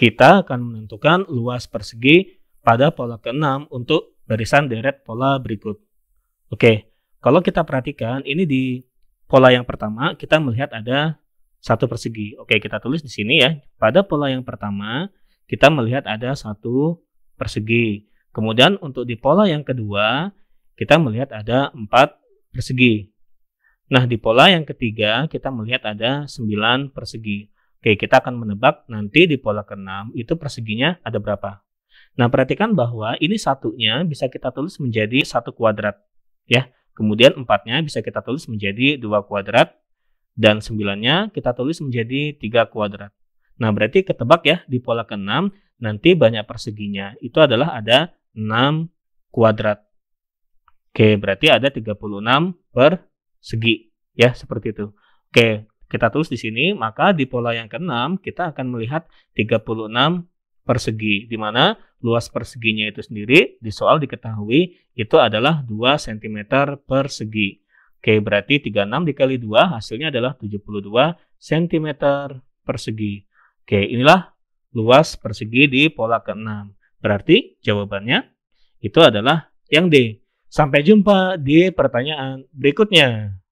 Kita akan menentukan luas persegi pada pola keenam untuk barisan deret pola berikut. Oke, kalau kita perhatikan ini di pola yang pertama kita melihat ada satu persegi. Oke, kita tulis di sini ya. Pada pola yang pertama kita melihat ada satu persegi. Kemudian untuk di pola yang kedua kita melihat ada empat persegi. Nah, di pola yang ketiga kita melihat ada 9 persegi. Oke, kita akan menebak nanti di pola keenam 6 itu perseginya ada berapa. Nah, perhatikan bahwa ini satunya bisa kita tulis menjadi satu kuadrat. ya. Kemudian empatnya bisa kita tulis menjadi dua kuadrat. Dan sembilannya kita tulis menjadi tiga kuadrat. Nah, berarti ketebak ya di pola keenam nanti banyak perseginya. Itu adalah ada 6 kuadrat. Oke, berarti ada 36 persegi. Ya, seperti itu. Oke, kita tulis di sini, maka di pola yang keenam kita akan melihat 36 persegi, di mana luas perseginya itu sendiri di soal diketahui itu adalah 2 cm persegi. Oke, berarti 36 dikali 2 hasilnya adalah 72 cm persegi. Oke, inilah luas persegi di pola keenam. Berarti jawabannya itu adalah yang D. Sampai jumpa di pertanyaan berikutnya.